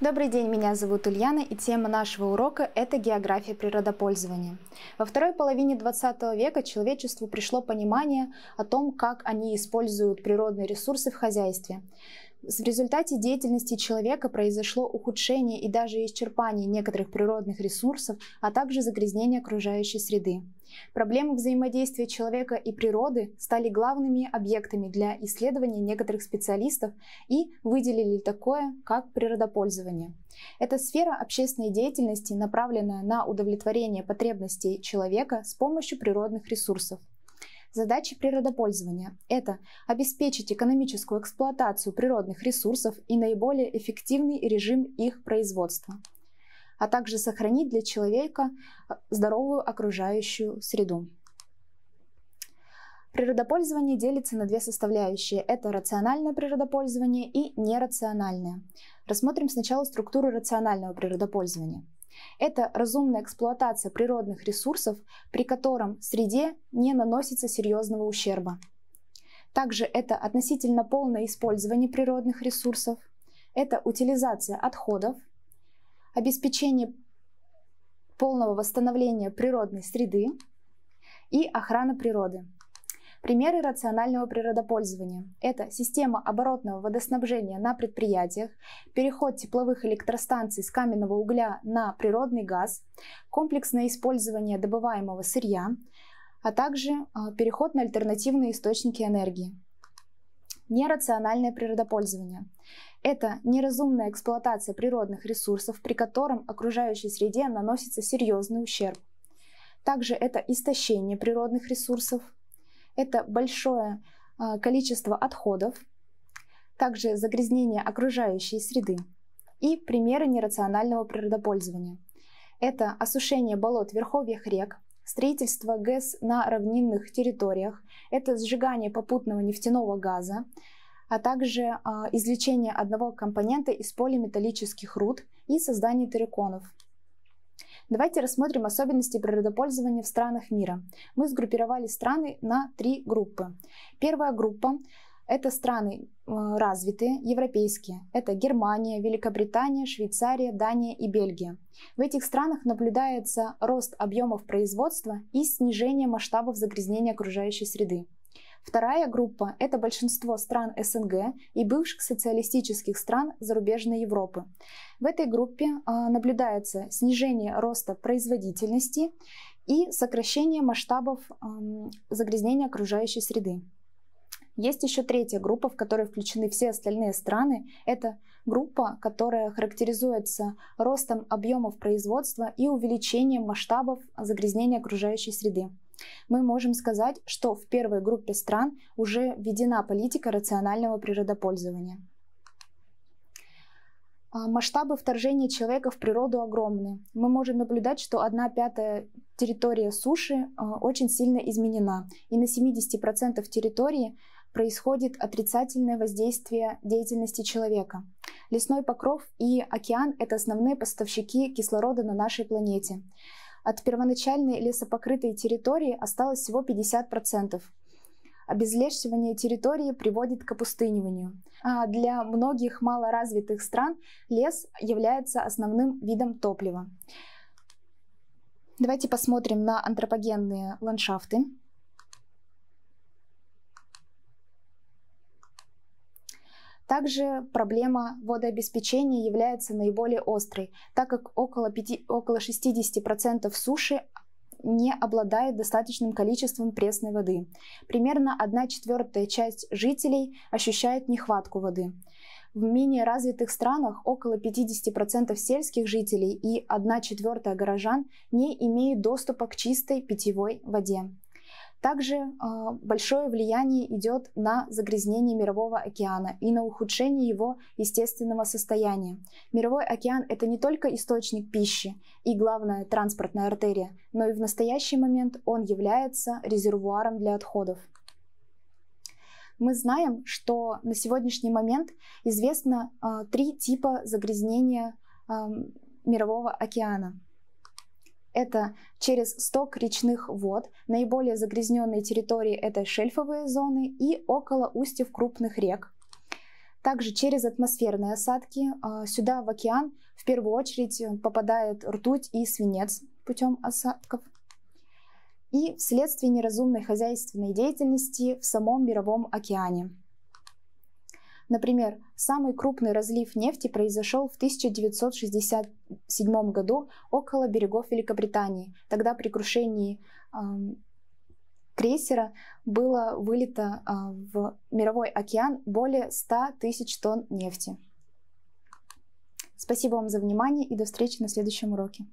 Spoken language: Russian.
Добрый день, меня зовут Ульяна, и тема нашего урока – это география природопользования. Во второй половине 20 века человечеству пришло понимание о том, как они используют природные ресурсы в хозяйстве. В результате деятельности человека произошло ухудшение и даже исчерпание некоторых природных ресурсов, а также загрязнение окружающей среды. Проблемы взаимодействия человека и природы стали главными объектами для исследования некоторых специалистов и выделили такое, как природопользование. Это сфера общественной деятельности направленная на удовлетворение потребностей человека с помощью природных ресурсов. Задачи природопользования – это обеспечить экономическую эксплуатацию природных ресурсов и наиболее эффективный режим их производства – а также сохранить для человека э, здоровую окружающую среду. Природопользование делится на две составляющие. Это рациональное природопользование и нерациональное. Рассмотрим сначала структуру рационального природопользования. Это разумная эксплуатация природных ресурсов, при котором среде не наносится серьезного ущерба. Также это относительно полное использование природных ресурсов, это утилизация отходов, обеспечение полного восстановления природной среды и охрана природы. Примеры рационального природопользования – это система оборотного водоснабжения на предприятиях, переход тепловых электростанций с каменного угля на природный газ, комплексное использование добываемого сырья, а также а, переход на альтернативные источники энергии нерациональное природопользование. Это неразумная эксплуатация природных ресурсов, при котором окружающей среде наносится серьезный ущерб. Также это истощение природных ресурсов, это большое а, количество отходов, также загрязнение окружающей среды и примеры нерационального природопользования. Это осушение болот верховьях рек, строительство ГЭС на равнинных территориях, это сжигание попутного нефтяного газа, а также а, извлечение одного компонента из полиметаллических руд и создание терриконов. Давайте рассмотрим особенности природопользования в странах мира. Мы сгруппировали страны на три группы. Первая группа это страны э, развитые, европейские. Это Германия, Великобритания, Швейцария, Дания и Бельгия. В этих странах наблюдается рост объемов производства и снижение масштабов загрязнения окружающей среды. Вторая группа – это большинство стран СНГ и бывших социалистических стран зарубежной Европы. В этой группе э, наблюдается снижение роста производительности и сокращение масштабов эм, загрязнения окружающей среды. Есть еще третья группа, в которой включены все остальные страны. Это группа, которая характеризуется ростом объемов производства и увеличением масштабов загрязнения окружающей среды. Мы можем сказать, что в первой группе стран уже введена политика рационального природопользования. А, масштабы вторжения человека в природу огромны. Мы можем наблюдать, что одна пятая территория суши а, очень сильно изменена. И на 70% территории происходит отрицательное воздействие деятельности человека. Лесной покров и океан – это основные поставщики кислорода на нашей планете. От первоначальной лесопокрытой территории осталось всего 50%. Обезлесивание территории приводит к опустыниванию. А для многих малоразвитых стран лес является основным видом топлива. Давайте посмотрим на антропогенные ландшафты. Также проблема водообеспечения является наиболее острой, так как около, 5, около 60% суши не обладает достаточным количеством пресной воды. Примерно 1 четвертая часть жителей ощущает нехватку воды. В менее развитых странах около 50% сельских жителей и 1 четвертая горожан не имеют доступа к чистой питьевой воде. Также а, большое влияние идет на загрязнение Мирового океана и на ухудшение его естественного состояния. Мировой океан – это не только источник пищи и, главная транспортная артерия, но и в настоящий момент он является резервуаром для отходов. Мы знаем, что на сегодняшний момент известно а, три типа загрязнения Мирового океана – это через сток речных вод, наиболее загрязненные территории – это шельфовые зоны и около устьев крупных рек. Также через атмосферные осадки а, сюда в океан в первую очередь э, попадает ртуть и свинец путем осадков. И вследствие неразумной хозяйственной деятельности в самом мировом океане. Например, самый крупный разлив нефти произошел в 1967 году около берегов Великобритании. Тогда при крушении э, крейсера было вылито э, в мировой океан более 100 тысяч тонн нефти. Спасибо вам за внимание и до встречи на следующем уроке.